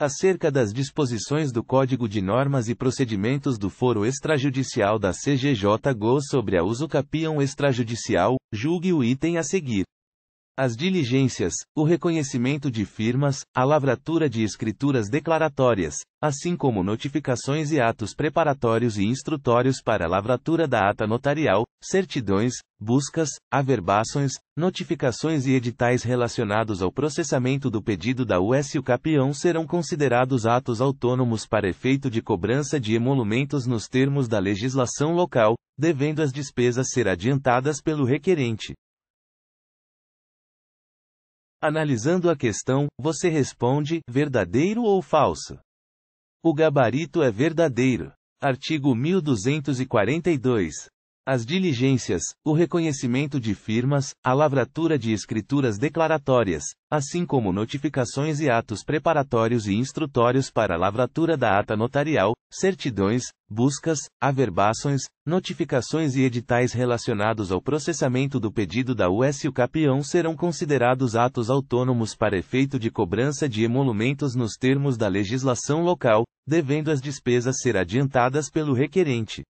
acerca das disposições do Código de Normas e Procedimentos do Foro Extrajudicial da CGJ-GO sobre a usucapião extrajudicial, julgue o item a seguir as diligências, o reconhecimento de firmas, a lavratura de escrituras declaratórias, assim como notificações e atos preparatórios e instrutórios para a lavratura da ata notarial, certidões, buscas, averbações, notificações e editais relacionados ao processamento do pedido da US e o capião serão considerados atos autônomos para efeito de cobrança de emolumentos nos termos da legislação local, devendo as despesas ser adiantadas pelo requerente. Analisando a questão, você responde: verdadeiro ou falso? O gabarito é verdadeiro. Artigo 1242 as diligências, o reconhecimento de firmas, a lavratura de escrituras declaratórias, assim como notificações e atos preparatórios e instrutórios para a lavratura da ata notarial, certidões, buscas, averbações, notificações e editais relacionados ao processamento do pedido da US o capião serão considerados atos autônomos para efeito de cobrança de emolumentos nos termos da legislação local, devendo as despesas ser adiantadas pelo requerente.